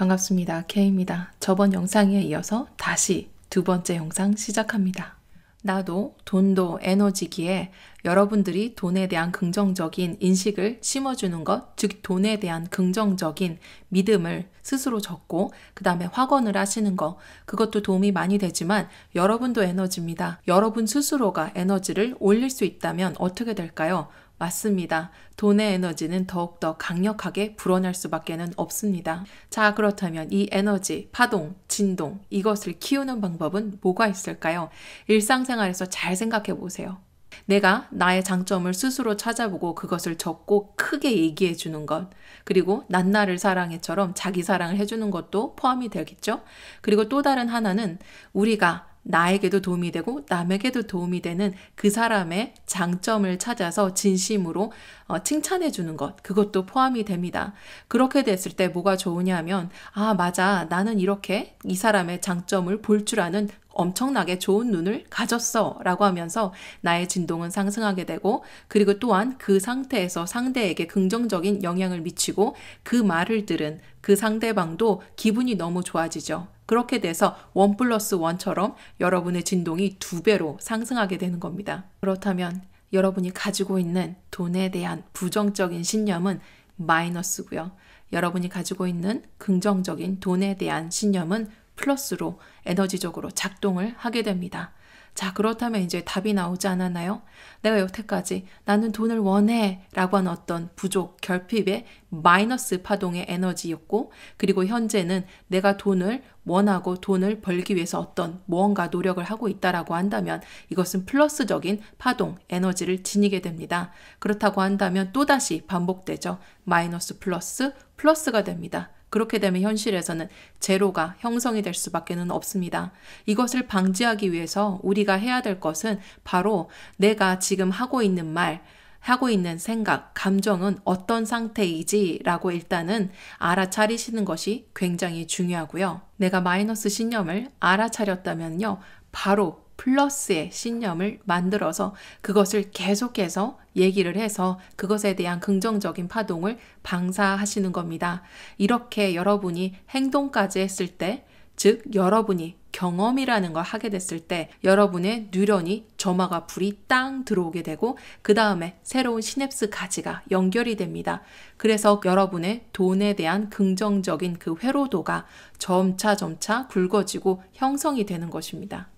반갑습니다. K입니다. 저번 영상에 이어서 다시 두 번째 영상 시작합니다. 나도 돈도 에너지기에 여러분들이 돈에 대한 긍정적인 인식을 심어주는 것, 즉 돈에 대한 긍정적인 믿음을 스스로 적고 그 다음에 확언을 하시는 것, 그것도 도움이 많이 되지만 여러분도 에너지입니다. 여러분 스스로가 에너지를 올릴 수 있다면 어떻게 될까요? 맞습니다. 돈의 에너지는 더욱더 강력하게 불어날 수밖에는 없습니다. 자, 그렇다면 이 에너지, 파동, 진동, 이것을 키우는 방법은 뭐가 있을까요? 일상생활에서 잘 생각해 보세요. 내가 나의 장점을 스스로 찾아보고 그것을 적고 크게 얘기해 주는 것. 그리고 난 나를 사랑해처럼 자기 사랑을 해주는 것도 포함이 되겠죠. 그리고 또 다른 하나는 우리가 나에게도 도움이 되고 남에게도 도움이 되는 그 사람의 장점을 찾아서 진심으로 어, 칭찬해 주는 것, 그것도 포함이 됩니다. 그렇게 됐을 때 뭐가 좋으냐면, 아, 맞아. 나는 이렇게 이 사람의 장점을 볼 줄 아는 엄청나게 좋은 눈을 가졌어 라고 하면서 나의 진동은 상승하게 되고 그리고 또한 그 상태에서 상대에게 긍정적인 영향을 미치고 그 말을 들은 그 상대방도 기분이 너무 좋아지죠. 그렇게 돼서 원 플러스 원처럼 여러분의 진동이 두 배로 상승하게 되는 겁니다. 그렇다면 여러분이 가지고 있는 돈에 대한 부정적인 신념은 마이너스고요. 여러분이 가지고 있는 긍정적인 돈에 대한 신념은 플러스로 에너지적으로 작동을 하게 됩니다. 자, 그렇다면 이제 답이 나오지 않았나요? 내가 여태까지 나는 돈을 원해 라고 한 어떤 부족, 결핍의 마이너스 파동의 에너지였고, 그리고 현재는 내가 돈을 원하고 돈을 벌기 위해서 어떤 무언가 노력을 하고 있다라고 한다면 이것은 플러스적인 파동, 에너지를 지니게 됩니다. 그렇다고 한다면 또다시 반복되죠. 마이너스 플러스, 플러스가 됩니다. 그렇게 되면 현실에서는 제로가 형성이 될 수밖에 는 없습니다. 이것을 방지하기 위해서 우리가 해야 될 것은 바로 내가 지금 하고 있는 말, 하고 있는 생각, 감정은 어떤 상태이지라고 일단은 알아차리시는 것이 굉장히 중요하고요. 내가 마이너스 신념을 알아차렸다면요. 바로 플러스의 신념을 만들어서 그것을 계속해서 얘기를 해서 그것에 대한 긍정적인 파동을 방사하시는 겁니다. 이렇게 여러분이 행동까지 했을 때, 즉, 여러분이 경험이라는 걸 하게 됐을 때 여러분의 뉴런이 점화가 불이 땅 들어오게 되고 그 다음에 새로운 시냅스 가지가 연결이 됩니다. 그래서 여러분의 돈에 대한 긍정적인 그 회로도가 점차 점차 굵어지고 형성이 되는 것입니다.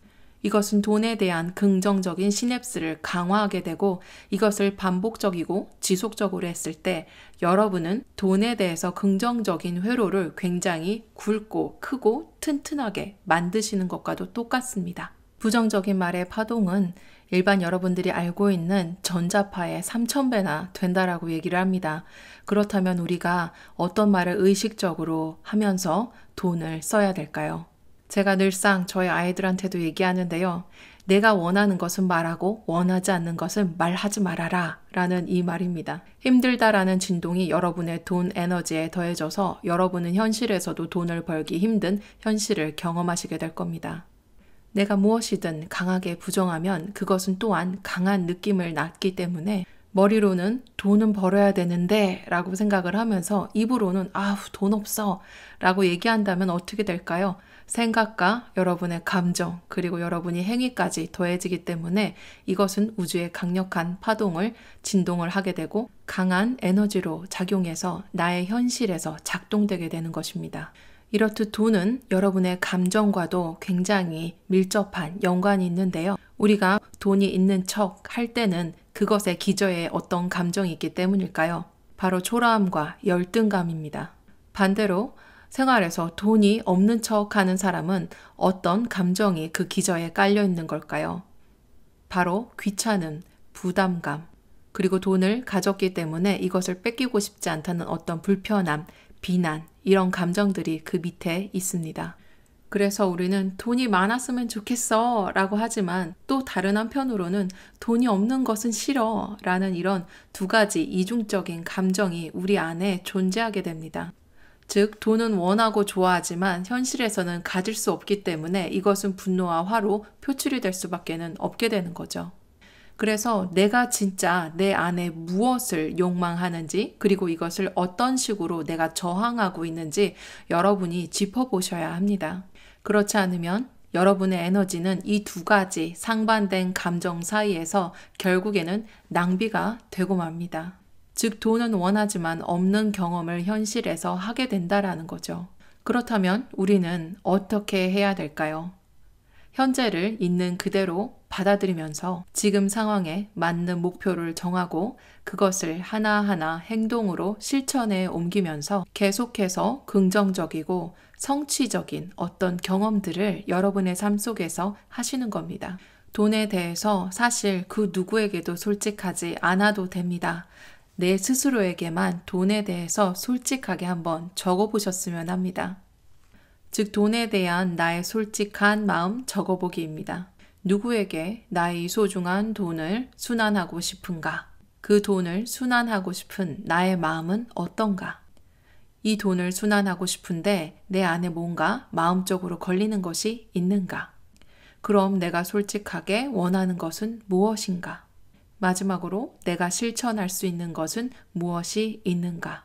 이것은 돈에 대한 긍정적인 시냅스를 강화하게 되고 이것을 반복적이고 지속적으로 했을 때 여러분은 돈에 대해서 긍정적인 회로를 굉장히 굵고 크고 튼튼하게 만드시는 것과도 똑같습니다. 부정적인 말의 파동은 일반 여러분들이 알고 있는 전자파의 3,000배나 된다라고 얘기를 합니다. 그렇다면 우리가 어떤 말을 의식적으로 하면서 돈을 써야 될까요? 제가 늘상 저희 아이들한테도 얘기하는데요. 내가 원하는 것은 말하고 원하지 않는 것은 말하지 말아라 라는 이 말입니다. 힘들다라는 진동이 여러분의 돈 에너지에 더해져서 여러분은 현실에서도 돈을 벌기 힘든 현실을 경험하시게 될 겁니다. 내가 무엇이든 강하게 부정하면 그것은 또한 강한 느낌을 낳기 때문에 머리로는 돈은 벌어야 되는데 라고 생각을 하면서 입으로는 아우 돈 없어 라고 얘기한다면 어떻게 될까요? 생각과 여러분의 감정, 그리고 여러분이 행위까지 더해지기 때문에 이것은 우주의 강력한 파동을 진동을 하게 되고 강한 에너지로 작용해서 나의 현실에서 작동되게 되는 것입니다. 이렇듯 돈은 여러분의 감정과도 굉장히 밀접한 연관이 있는데요. 우리가 돈이 있는 척 할 때는 그것의 기저에 어떤 감정이 있기 때문일까요? 바로 초라함과 열등감입니다. 반대로 생활에서 돈이 없는 척 하는 사람은 어떤 감정이 그 기저에 깔려 있는 걸까요? 바로 귀찮은 부담감, 그리고 돈을 가졌기 때문에 이것을 뺏기고 싶지 않다는 어떤 불편함, 비난, 이런 감정들이 그 밑에 있습니다. 그래서 우리는 돈이 많았으면 좋겠어 라고 하지만 또 다른 한편으로는 돈이 없는 것은 싫어 라는 이런 두 가지 이중적인 감정이 우리 안에 존재하게 됩니다. 즉, 돈은 원하고 좋아하지만 현실에서는 가질 수 없기 때문에 이것은 분노와 화로 표출이 될 수밖에는 없게 되는 거죠. 그래서 내가 진짜 내 안에 무엇을 욕망하는지, 그리고 이것을 어떤 식으로 내가 저항하고 있는지 여러분이 짚어보셔야 합니다. 그렇지 않으면 여러분의 에너지는 이 두 가지 상반된 감정 사이에서 결국에는 낭비가 되고 맙니다. 즉 돈은 원하지만 없는 경험을 현실에서 하게 된다라는 거죠. 그렇다면 우리는 어떻게 해야 될까요? 현재를 있는 그대로 받아들이면서 지금 상황에 맞는 목표를 정하고 그것을 하나하나 행동으로 실천에 옮기면서 계속해서 긍정적이고 성취적인 어떤 경험들을 여러분의 삶 속에서 하시는 겁니다. 돈에 대해서 사실 그 누구에게도 솔직하지 않아도 됩니다. 내 스스로에게만 돈에 대해서 솔직하게 한번 적어보셨으면 합니다. 즉, 돈에 대한 나의 솔직한 마음 적어보기입니다. 누구에게 나의 소중한 돈을 순환하고 싶은가? 그 돈을 순환하고 싶은 나의 마음은 어떤가? 이 돈을 순환하고 싶은데 내 안에 뭔가 마음적으로 걸리는 것이 있는가? 그럼 내가 솔직하게 원하는 것은 무엇인가? 마지막으로 내가 실천할 수 있는 것은 무엇이 있는가?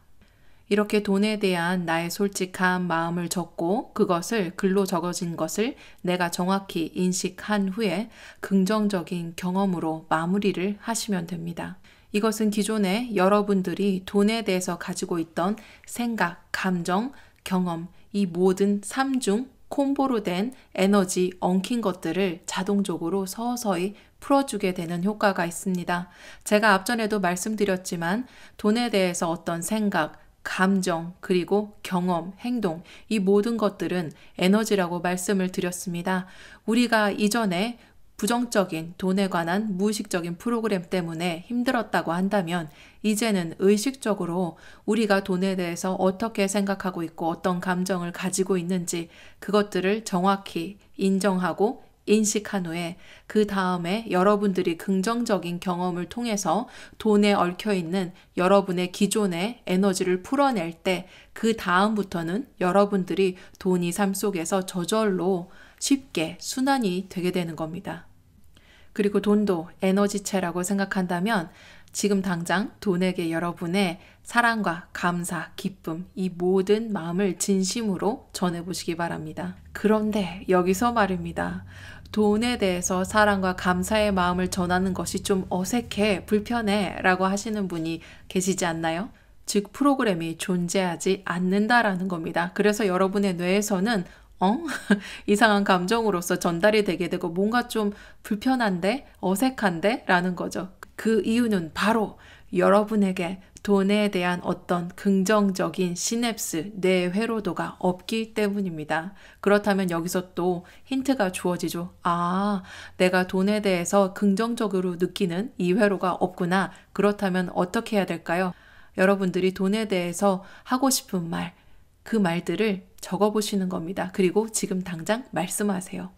이렇게 돈에 대한 나의 솔직한 마음을 적고 그것을 글로 적어진 것을 내가 정확히 인식한 후에 긍정적인 경험으로 마무리를 하시면 됩니다. 이것은 기존에 여러분들이 돈에 대해서 가지고 있던 생각, 감정, 경험, 이 모든 삶중 콤보로 된 에너지 엉킨 것들을 자동적으로 서서히 풀어주게 되는 효과가 있습니다. 제가 앞전에도 말씀드렸지만 돈에 대해서 어떤 생각, 감정, 그리고 경험, 행동, 이 모든 것들은 에너지라고 말씀을 드렸습니다. 우리가 이전에 부정적인 돈에 관한 무의식적인 프로그램 때문에 힘들었다고 한다면 이제는 의식적으로 우리가 돈에 대해서 어떻게 생각하고 있고 어떤 감정을 가지고 있는지 그것들을 정확히 인정하고 인식한 후에 그 다음에 여러분들이 긍정적인 경험을 통해서 돈에 얽혀 있는 여러분의 기존의 에너지를 풀어낼 때 그 다음부터는 여러분들이 돈이 삶 속에서 저절로 쉽게 순환이 되게 되는 겁니다. 그리고 돈도 에너지체라고 생각한다면 지금 당장 돈에게 여러분의 사랑과 감사, 기쁨, 이 모든 마음을 진심으로 전해보시기 바랍니다. 그런데 여기서 말입니다. 돈에 대해서 사랑과 감사의 마음을 전하는 것이 좀 어색해, 불편해 라고 하시는 분이 계시지 않나요? 즉, 프로그램이 존재하지 않는다라는 겁니다. 그래서 여러분의 뇌에서는 어? 이상한 감정으로서 전달이 되게 되고 뭔가 좀 불편한데? 어색한데? 라는 거죠. 그 이유는 바로 여러분에게 돈에 대한 어떤 긍정적인 시냅스, 뇌 회로도가 없기 때문입니다. 그렇다면 여기서 또 힌트가 주어지죠. 아, 내가 돈에 대해서 긍정적으로 느끼는 이 회로가 없구나. 그렇다면 어떻게 해야 될까요? 여러분들이 돈에 대해서 하고 싶은 말, 그 말들을 적어보시는 겁니다. 그리고 지금 당장 말씀하세요.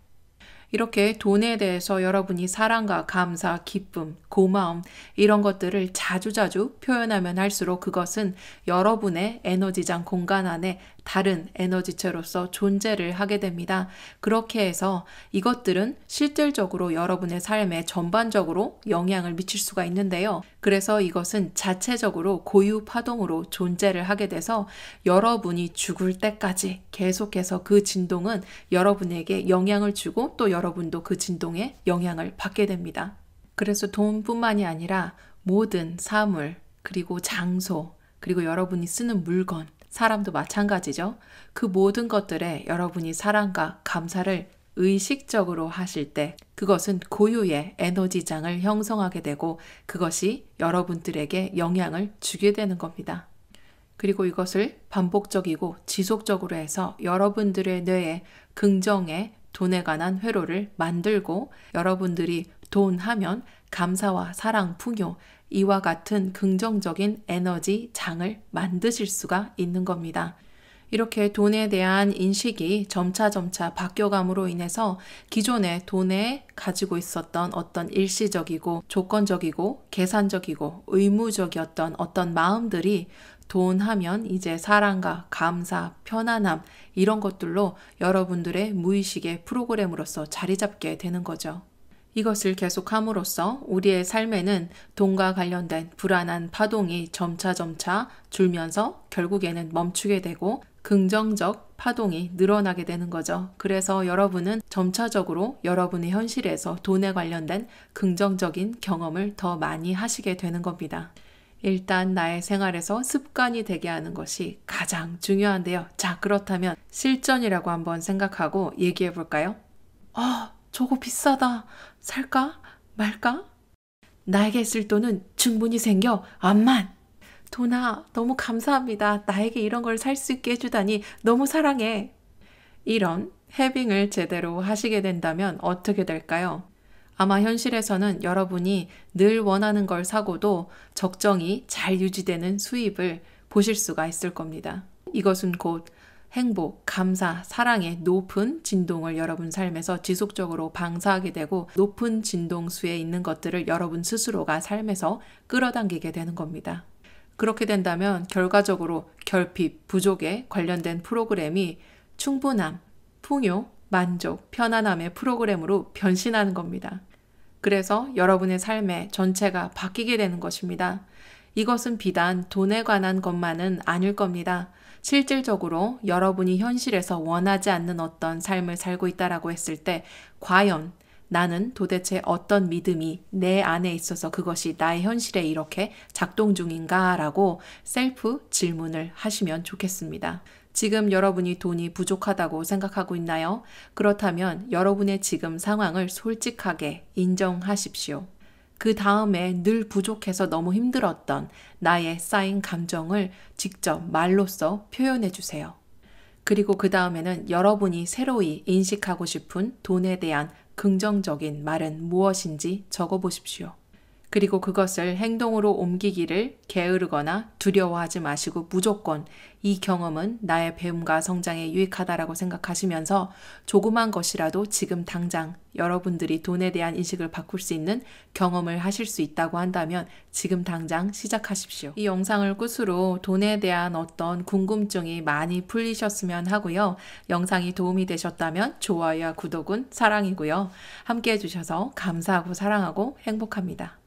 이렇게 돈에 대해서 여러분이 사랑과 감사, 기쁨, 고마움, 이런 것들을 자주자주 표현하면 할수록 그것은 여러분의 에너지장 공간 안에 다른 에너지체로서 존재를 하게 됩니다. 그렇게 해서 이것들은 실질적으로 여러분의 삶에 전반적으로 영향을 미칠 수가 있는데요. 그래서 이것은 자체적으로 고유 파동으로 존재를 하게 돼서 여러분이 죽을 때까지 계속해서 그 진동은 여러분에게 영향을 주고 또 여러분도 그 진동에 영향을 받게 됩니다. 그래서 돈뿐만이 아니라 모든 사물, 그리고 장소, 그리고 여러분이 쓰는 물건, 사람도 마찬가지죠. 그 모든 것들에 여러분이 사랑과 감사를 의식적으로 하실 때 그것은 고유의 에너지장을 형성하게 되고 그것이 여러분들에게 영향을 주게 되는 겁니다. 그리고 이것을 반복적이고 지속적으로 해서 여러분들의 뇌에 긍정의 돈에 관한 회로를 만들고 여러분들이 돈 하면 감사와 사랑, 풍요, 이와 같은 긍정적인 에너지 장을 만드실 수가 있는 겁니다. 이렇게 돈에 대한 인식이 점차점차 바뀌어감으로 인해서 기존에 돈에 가지고 있었던 어떤 일시적이고 조건적이고 계산적이고 의무적이었던 어떤 마음들이 돈 하면 이제 사랑과 감사, 편안함, 이런 것들로 여러분들의 무의식의 프로그램으로서 자리 잡게 되는 거죠. 이것을 계속함으로써 우리의 삶에는 돈과 관련된 불안한 파동이 점차점차 줄면서 결국에는 멈추게 되고 긍정적 파동이 늘어나게 되는 거죠. 그래서 여러분은 점차적으로 여러분의 현실에서 돈에 관련된 긍정적인 경험을 더 많이 하시게 되는 겁니다. 일단 나의 생활에서 습관이 되게 하는 것이 가장 중요한데요. 자, 그렇다면 실전이라고 한번 생각하고 얘기해 볼까요? 아, 저거 비싸다. 살까? 말까? 나에게 쓸 돈은 충분히 생겨. 암만. 도나, 너무 감사합니다. 나에게 이런 걸 살 수 있게 해주다니 너무 사랑해. 이런 해빙을 제대로 하시게 된다면 어떻게 될까요? 아마 현실에서는 여러분이 늘 원하는 걸 사고도 적정히 잘 유지되는 수입을 보실 수가 있을 겁니다. 이것은 곧 행복, 감사, 사랑의 높은 진동을 여러분 삶에서 지속적으로 방사하게 되고 높은 진동수에 있는 것들을 여러분 스스로가 삶에서 끌어당기게 되는 겁니다. 그렇게 된다면 결과적으로 결핍, 부족에 관련된 프로그램이 충분함, 풍요, 만족, 편안함의 프로그램으로 변신하는 겁니다. 그래서 여러분의 삶의 전체가 바뀌게 되는 것입니다. 이것은 비단 돈에 관한 것만은 아닐 겁니다. 실질적으로 여러분이 현실에서 원하지 않는 어떤 삶을 살고 있다라고 했을 때 과연 나는 도대체 어떤 믿음이 내 안에 있어서 그것이 나의 현실에 이렇게 작동 중인가라고 셀프 질문을 하시면 좋겠습니다. 지금 여러분이 돈이 부족하다고 생각하고 있나요? 그렇다면 여러분의 지금 상황을 솔직하게 인정하십시오. 그 다음에 늘 부족해서 너무 힘들었던 나의 쌓인 감정을 직접 말로써 표현해 주세요. 그리고 그 다음에는 여러분이 새로이 인식하고 싶은 돈에 대한 긍정적인 말은 무엇인지 적어 보십시오. 그리고 그것을 행동으로 옮기기를 게으르거나 두려워하지 마시고 무조건 이 경험은 나의 배움과 성장에 유익하다라고 생각하시면서 조그만 것이라도 지금 당장 여러분들이 돈에 대한 인식을 바꿀 수 있는 경험을 하실 수 있다고 한다면 지금 당장 시작하십시오. 이 영상을 끝으로 돈에 대한 어떤 궁금증이 많이 풀리셨으면 하고요. 영상이 도움이 되셨다면 좋아요와 구독은 사랑이고요. 함께 해주셔서 감사하고 사랑하고 행복합니다.